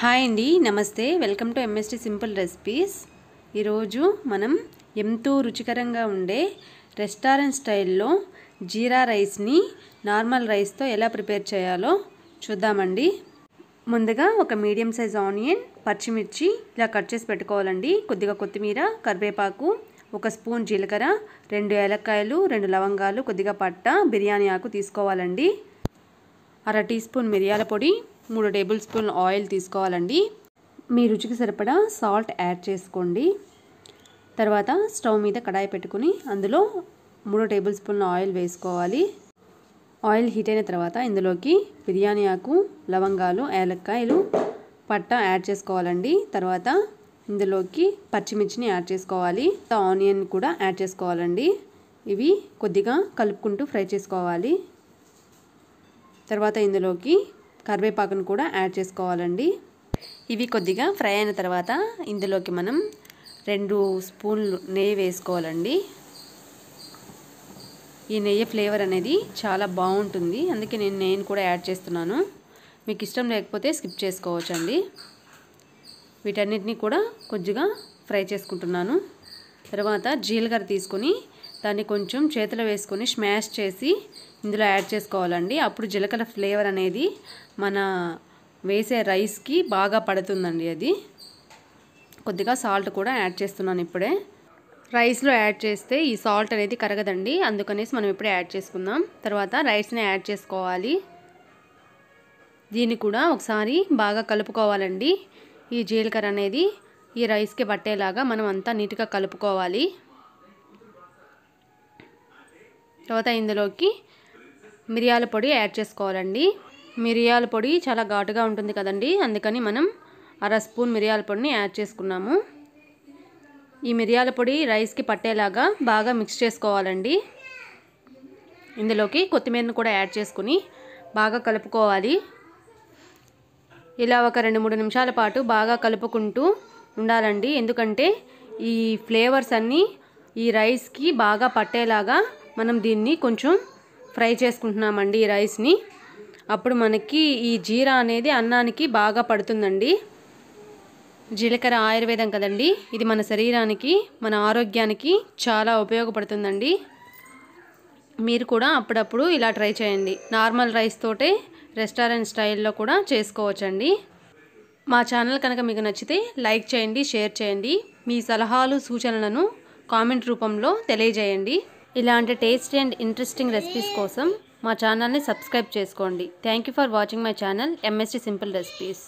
hi అండి నమస్తే welcome to MST Simple Recipes ఈరోజు మనం ఎంతో రుచికరంగా ఉండే రెస్టారెంట్ స్టైల్లో జీరా రైస్ని నార్మల్ రైస్తో ఎలా ప్రిపేర్ చేయాలో చూద్దామండి ముందుగా ఒక మీడియం సైజ్ ఆనియన్ పచ్చిమిర్చి ఇలా కట్ చేసి పెట్టుకోవాలండి కొద్దిగా కొత్తిమీర కరివేపాకు ఒక స్పూన్ జీలకర్ర రెండు ఏలక్కాయలు రెండు లవంగాలు కొద్దిగా పట్ట బిర్యానీ ఆకు తీసుకోవాలండి అర టీ స్పూన్ మిరియాల పొడి మూడు టేబుల్ స్పూన్ ఆయిల్ తీసుకోవాలండి మీ రుచికి సరిపడా సాల్ట్ యాడ్ చేసుకోండి తర్వాత స్టవ్ మీద కడాయి పెట్టుకుని అందులో మూడు టేబుల్ స్పూన్ల ఆయిల్ వేసుకోవాలి ఆయిల్ హీట్ అయిన తర్వాత ఇందులోకి బిర్యానీ ఆకు లవంగాలు ఏలక్కాయలు పట్ట యాడ్ చేసుకోవాలండి తర్వాత ఇందులోకి పచ్చిమిర్చిని యాడ్ చేసుకోవాలి ఆనియన్ కూడా యాడ్ చేసుకోవాలండి ఇవి కొద్దిగా కలుపుకుంటూ ఫ్రై చేసుకోవాలి తర్వాత ఇందులోకి కరివేపాకును కూడా యాడ్ చేసుకోవాలండి ఇవి కొద్దిగా ఫ్రై అయిన తర్వాత ఇందులోకి మనం రెండు స్పూన్లు నెయ్యి వేసుకోవాలండి ఈ నెయ్యి ఫ్లేవర్ అనేది చాలా బాగుంటుంది అందుకే నేను నెయ్యిని కూడా యాడ్ చేస్తున్నాను మీకు ఇష్టం లేకపోతే స్కిప్ చేసుకోవచ్చండి వీటన్నిటిని కూడా కొద్దిగా ఫ్రై చేసుకుంటున్నాను తర్వాత జీలకర్ర తీసుకొని దాన్ని కొంచెం చేతిలో వేసుకొని స్మాష్ చేసి ఇందులో యాడ్ చేసుకోవాలండి అప్పుడు జీలకర్ర ఫ్లేవర్ అనేది మన వేసే రైస్కి బాగా పడుతుందండి అది కొద్దిగా సాల్ట్ కూడా యాడ్ చేస్తున్నాను ఇప్పుడే రైస్లో యాడ్ చేస్తే ఈ సాల్ట్ అనేది కరగదండి అందుకనేసి మనం ఇప్పుడే యాడ్ చేసుకుందాం తర్వాత రైస్ని యాడ్ చేసుకోవాలి దీన్ని కూడా ఒకసారి బాగా కలుపుకోవాలండి ఈ జీలకర్ర అనేది ఈ రైస్కి పట్టేలాగా మనం అంతా నీట్గా కలుపుకోవాలి తర్వాత ఇందులోకి మిరియాల పొడి యాడ్ చేసుకోవాలండి మిరియాల పొడి చాలా ఘాటుగా ఉంటుంది కదండి అందుకని మనం అర స్పూన్ మిరియాల పొడిని యాడ్ చేసుకున్నాము ఈ మిరియాల పొడి రైస్కి పట్టేలాగా బాగా మిక్స్ చేసుకోవాలండి ఇందులోకి కొత్తిమీరను కూడా యాడ్ చేసుకుని బాగా కలుపుకోవాలి ఇలా ఒక రెండు మూడు నిమిషాల పాటు బాగా కలుపుకుంటూ ఉండాలండి ఎందుకంటే ఈ ఫ్లేవర్స్ అన్నీ ఈ రైస్కి బాగా పట్టేలాగా మనం దీన్ని కొంచెం ఫ్రై చేసుకుంటున్నామండి ఈ రైస్ని అప్పుడు మనకి ఈ జీరా అనేది అన్నానికి బాగా పడుతుందండి జీలకర్ర ఆయుర్వేదం కదండి ఇది మన శరీరానికి మన ఆరోగ్యానికి చాలా ఉపయోగపడుతుందండి మీరు కూడా అప్పుడప్పుడు ఇలా ట్రై చేయండి నార్మల్ రైస్ తోటే రెస్టారెంట్ స్టైల్లో కూడా చేసుకోవచ్చండి మా ఛానల్ కనుక మీకు నచ్చితే లైక్ చేయండి షేర్ చేయండి మీ సలహాలు సూచనలను కామెంట్ రూపంలో తెలియజేయండి ఇలాంటి టేస్టీ అండ్ ఇంట్రెస్టింగ్ రెసిపీస్ కోసం మా ఛానల్ని సబ్స్క్రైబ్ చేసుకోండి thank you for watching my channel MST Simple recipes